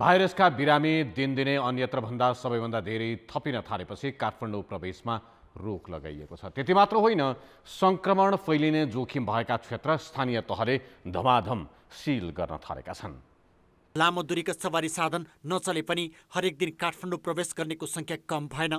भाइरसका बिरामी दिनदिनै अन्यत्रभन्दा सबैभन्दा धेरै थपिन थालेपछि काठमाडौँ प्रवेशमा रोक लगाइएको छ त्यति मात्र होइन सङ्क्रमण फैलिने जोखिम भएका क्षेत्र स्थानीय तहले धमाधम सिल गर्न थालेका छन् लामो दूरीका सवारी साधन नचले पनि हरेक दिन काठमाडौँ प्रवेश गर्नेको सङ्ख्या कम भएन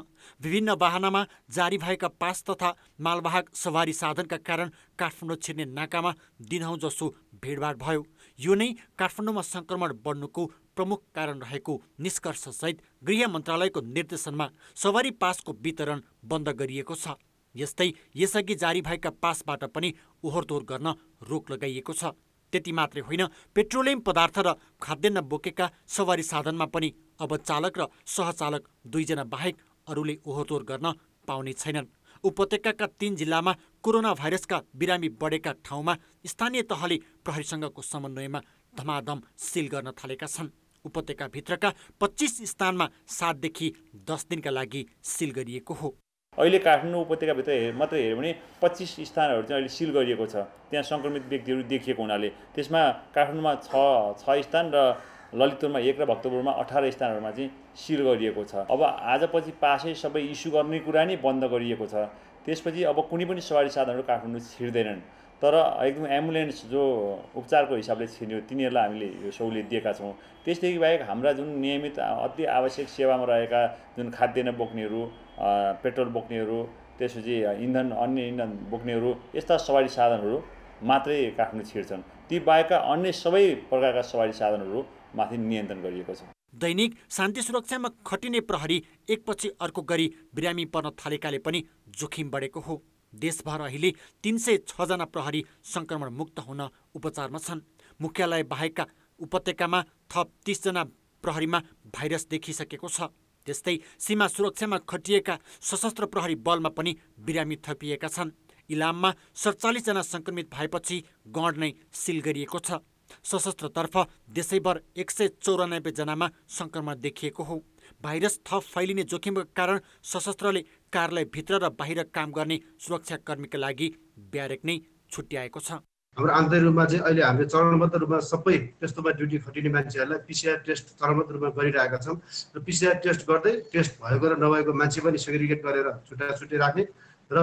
विभिन्न वाहनामा जारी भएका पास तथा मालवाहक सवारी साधनका कारण काठमाडौँ छिर्ने नाकामा दिनहुँ जसो भिडभाड भयो यो नै काठमाडौँमा सङ्क्रमण बढ्नुको प्रमुख कारण रहेको निष्कर्षसहित गृह मन्त्रालयको निर्देशनमा सवारी पासको वितरण बन्द गरिएको छ यस्तै यसअघि जारी भएका पासबाट पनि ओहोरदोहोर गर्न रोक लगाइएको छ त्यति मात्रै होइन पेट्रोलियम पदार्थ र खाद्यान्न बोकेका सवारी साधनमा पनि अब चालक र सहचालक दुईजना बाहेक अरूले ओहोरदोहोर गर्न पाउने छैनन् उपत्यका तीन जिल्लामा कोरोना भाइरसका बिरामी बढेका ठाउँमा स्थानीय तहले प्रहरीसँगको समन्वयमा धमाधम सिल गर्न थालेका छन् उपत्यकाभित्रका पच्चिस स्थानमा सातदेखि दस दिनका लागि सिल गरिएको हो अहिले काठमाडौँ उपत्यकाभित्र हे मात्रै हेऱ्यो भने पच्चिस स्थानहरू चाहिँ अहिले सिल गरिएको छ त्यहाँ सङ्क्रमित व्यक्तिहरू देखिएको हुनाले त्यसमा काठमाडौँमा छ छ स्थान र ललितपुरमा एक र भक्तपुरमा अठार स्थानहरूमा चाहिँ सिल गरिएको छ अब आजपछि पासै सबै इस्यु गर्ने कुरा नै बन्द गरिएको छ त्यसपछि अब कुनै पनि सवारी साधनहरू काठमाडौँ छिर्दैनन् तर एकदम एम्बुलेन्स जो उपचारको हिसाबले छिन्यो तिनीहरूलाई हामीले यो सहुलियत दिएका छौँ त्यसदेखि बाहेक हाम्रा जुन नियमित अति आवश्यक सेवामा रहेका जुन खाद्यान्न बोक्नेहरू पेट्रोल बोक्नेहरू त्यसपछि इन्धन अन्य इन्धन बोक्नेहरू यस्ता सवारी साधनहरू मात्रै काठमाडौँ छिर्छन् ती बाहेकका अन्य सबै प्रकारका सवारी साधनहरू माथि नियन्त्रण गरिएको छ दैनिक शान्ति सुरक्षामा खटिने प्रहरी एकपछि अर्को गरी बिरामी पर्न थालेकाले पनि जोखिम बढेको हो देशभर अहिले तिन सय छजना प्रहरी सङ्क्रमण मुक्त हुन उपचारमा छन् मुख्यालय बाहेकका उपत्यकामा थप तिसजना प्रहरीमा भाइरस देखिसकेको छ त्यस्तै सीमा सुरक्षामा खटिएका सशस्त्र प्रहरी बलमा पनि बिरामी थपिएका छन् इलाममा सडचालिसजना सङ्क्रमित भएपछि गण नै सिल गरिएको छ सशस्त्रतर्फ देशैभर एक सय चौरानब्बेजनामा सङ्क्रमण देखिएको हो भाइरस थप फैलिने जोखिमका कारण सशस्त्रले भित्र र बाहिर काम गर्ने सुरक्षाकर्मीका लागि ब्यारेक नै छुट्याएको छ हाम्रो आन्तरिक रूपमा चाहिँ अहिले हामीले चरणबद्ध रूपमा सबै त्यस्तोमा ड्युटी खटिने मान्छेहरूलाई पिसिआर टेस्ट चरणबद्ध रूपमा गरिरहेका छौँ र पिसिआर टेस्ट गर्दै टेस्ट भएको र नभएको मान्छे पनि सेग्रिगेट गरेर छुट्टा छुट्टै राख्ने र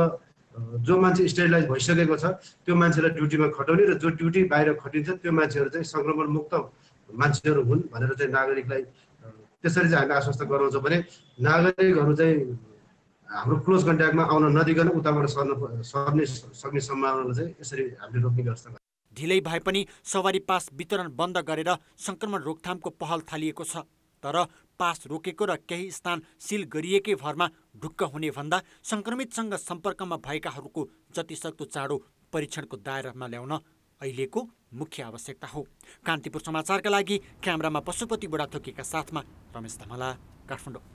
जो मान्छे स्टेरिलाइज भइसकेको छ त्यो मान्छेलाई ड्युटीमा खटाउने र जो ड्युटी बाहिर खटिन्छ त्यो मान्छेहरू चाहिँ सङ्क्रमण मुक्त मान्छेहरू हुन् भनेर चाहिँ नागरिकलाई त्यसरी चाहिँ हामी आश्वस्त गराउँछौँ भने नागरिकहरू चाहिँ हाम्रो क्लोज कन्ट्याक्टमा आउन नदिकन उताबाट सर्न सर्ने सक्ने सम्भावनालाई चाहिँ यसरी हामीले रोक्ने व्यवस्था ढिलै भए पनि सवारी पास वितरण बन्द गरेर सङ्क्रमण रोकथामको पहल थालिएको छ तर पास रोकेको र केही स्थान सिल गरिएकै भरमा ढुक्क हुने भन्दा सङ्क्रमितसँग सम्पर्कमा भएकाहरूको जतिसक्दो चाँडो परीक्षणको दायरामा ल्याउन अहिलेको मुख्य आवश्यकता हो कान्तिपुर समाचारका लागि क्यामरामा पशुपति बुढाथोकीका साथमा रमेश धमला काठमाडौँ